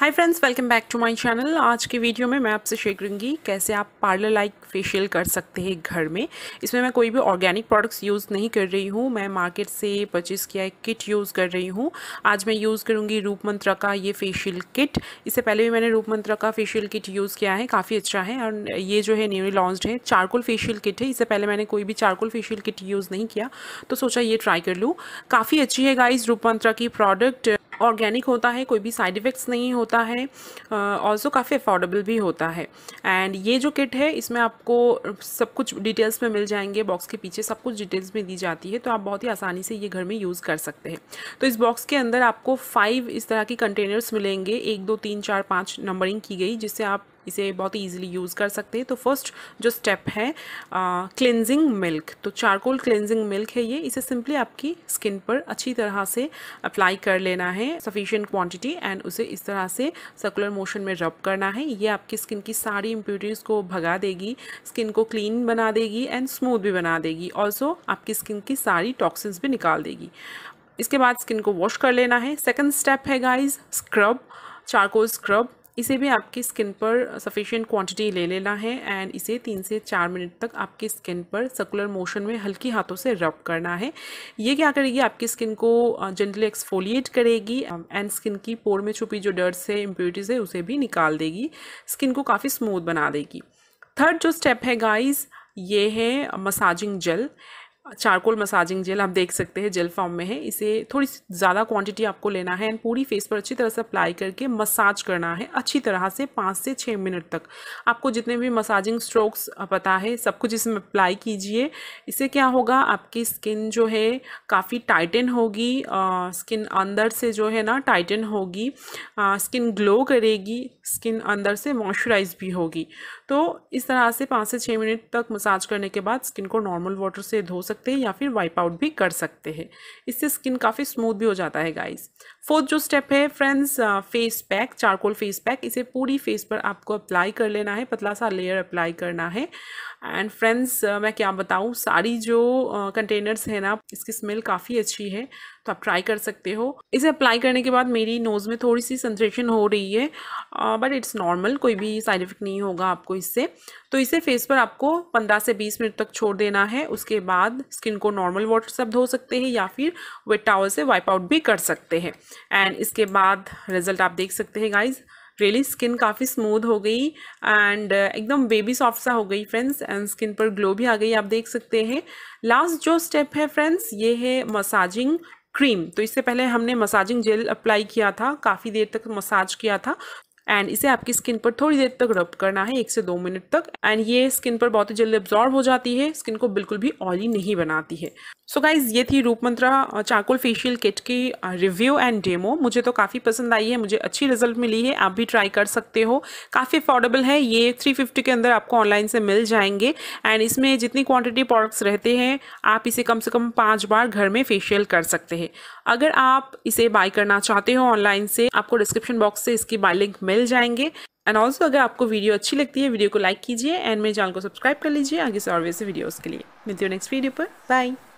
hi friends welcome back to my channel आज के video में मैं आपसे शेयर करूँगी कैसे आप पार्लर लाइक फेशियल कर सकते हैं घर में इसमें मैं कोई भी ऑर्गेनिक प्रोडक्ट्स यूज़ नहीं कर रही हूँ मैं मार्केट से परचेज़ किया एक किट यूज़ कर रही हूँ आज मैं यूज़ करूँगी रूप मंत्रा का ये फेशियल किट इससे पहले भी मैंने रूप मंत्रा का फेशियल किट यूज़ किया है काफ़ी अच्छा है और ये जो है न्यूली लॉन्च है चारकोल फेशियल किट है इससे पहले मैंने कोई भी चारकोल फेशियल किट यूज़ नहीं किया तो सोचा ये ट्राई कर लूँ काफ़ी अच्छी है गाइज रूप मंत्रा की प्रोडक्ट ऑर्गेनिक होता है कोई भी साइड इफ़ेक्ट्स नहीं होता है ऑल्सो काफ़ी अफोर्डेबल भी होता है एंड ये जो किट है इसमें आपको सब कुछ डिटेल्स में मिल जाएंगे बॉक्स के पीछे सब कुछ डिटेल्स में दी जाती है तो आप बहुत ही आसानी से ये घर में यूज़ कर सकते हैं तो इस बॉक्स के अंदर आपको फाइव इस तरह के कंटेनर्स मिलेंगे एक दो तीन चार पाँच नंबरिंग की गई जिससे आप इसे बहुत ही ईजिली यूज़ कर सकते हैं तो फर्स्ट जो स्टेप है क्लिनजिंग मिल्क तो चारकोल क्लिनजिंग मिल्क है ये इसे सिंपली आपकी स्किन पर अच्छी तरह से अप्लाई कर लेना है सफिशियंट क्वान्टिटी एंड उसे इस तरह से सर्कुलर मोशन में रब करना है ये आपकी स्किन की सारी इम्प्यूरिटीज़ को भगा देगी स्किन को क्लीन बना देगी एंड स्मूथ भी बना देगी ऑल्सो आपकी स्किन की सारी टॉक्सिन्स भी निकाल देगी इसके बाद स्किन को वॉश कर लेना है सेकंड स्टेप है गाइस स्क्रब चारकोल स्क्रब इसे भी आपकी स्किन पर सफिशियंट क्वांटिटी ले लेना है एंड इसे तीन से चार मिनट तक आपकी स्किन पर सर्कुलर मोशन में हल्की हाथों से रब करना है ये क्या करेगी आपकी स्किन को जेंटली एक्सफोलिएट करेगी एंड स्किन की पोर में छुपी जो डर्ट्स है इम्प्योरिटीज़ है उसे भी निकाल देगी स्किन को काफ़ी स्मूथ बना देगी थर्ड जो स्टेप है गाइज ये है massaging gel charcoal massaging gel आप देख सकते हैं जेल फॉर्म में है इसे थोड़ी ज़्यादा क्वांटिटी आपको लेना है एंड पूरी फेस पर अच्छी तरह से अप्लाई करके मसाज करना है अच्छी तरह से पाँच से छः मिनट तक आपको जितने भी मसाजिंग स्ट्रोक्स पता है सब कुछ इसमें अप्लाई कीजिए इससे क्या होगा आपकी स्किन जो है काफ़ी टाइटन होगी आ, स्किन अंदर से जो है ना टाइटन होगी आ, स्किन ग्लो करेगी स्किन अंदर से मॉइस्चराइज भी होगी तो इस तरह से पाँच से छः मिनट तक मसाज करने के बाद स्किन को नॉर्मल वाटर से धो सकते हैं या फिर वाइप आउट भी कर सकते हैं इससे स्किन काफ़ी स्मूथ भी हो जाता है गाइस फोर्थ जो स्टेप है friends face pack charcoal face pack इसे पूरी फेस पर आपको अप्लाई कर लेना है पतला सा लेयर अप्लाई करना है एंड फ्रेंड्स uh, मैं क्या बताऊँ सारी जो कंटेनर्स हैं ना इसकी स्मेल काफ़ी अच्छी है तो आप ट्राई कर सकते हो इसे अप्लाई करने के बाद मेरी नोज़ में थोड़ी सी सेंसेशन हो रही है बट इट्स नॉर्मल कोई भी साइड इफेक्ट नहीं होगा आपको इससे तो इसे फेस पर आपको पंद्रह से बीस मिनट तक छोड़ देना है उसके बाद स्किन को नॉर्मल वाटर से धो सकते हैं या फिर वेट टावल से वाइप आउट भी कर सकते हैं एंड इसके बाद रिजल्ट आप देख सकते हैं गाइज़ रियली स्किन काफ़ी स्मूथ हो गई एंड uh, एकदम बेबी सॉफ्ट सा हो गई फ्रेंड्स एंड स्किन पर ग्लो भी आ गई आप देख सकते हैं लास्ट जो स्टेप है फ्रेंड्स ये है मसाजिंग क्रीम तो इससे पहले हमने मसाजिंग जेल अप्लाई किया था काफ़ी देर तक मसाज किया था एंड इसे आपकी स्किन पर थोड़ी देर तक रब करना है एक से दो मिनट तक एंड ये स्किन पर बहुत ही जल्दी एब्जॉर्ब हो जाती है स्किन को बिल्कुल भी ऑयली नहीं बनाती है सो so गाइज ये थी रूपमंत्रा चाकुल फेशियल किट की रिव्यू एंड डेमो मुझे तो काफ़ी पसंद आई है मुझे अच्छी रिजल्ट मिली है आप भी ट्राई कर सकते हो काफ़ी अफोर्डेबल है ये 350 के अंदर आपको ऑनलाइन से मिल जाएंगे एंड इसमें जितनी क्वांटिटी प्रोडक्ट्स रहते हैं आप इसे कम से कम पाँच बार घर में फेशियल कर सकते हैं अगर आप इसे बाय करना चाहते हो ऑनलाइन से आपको डिस्क्रिप्शन बॉक्स से इसकी बाय लिंक मिल मिल जाएंगे एंड ऑल्सो अगर आपको वीडियो अच्छी लगती है वीडियो को लाइक कीजिए एंड मेरे चैनल को सब्सक्राइब कर लीजिए आगे से और वैसे वीडियोज़ के लिए मिलती हूँ नेक्स्ट वीडियो पर बाई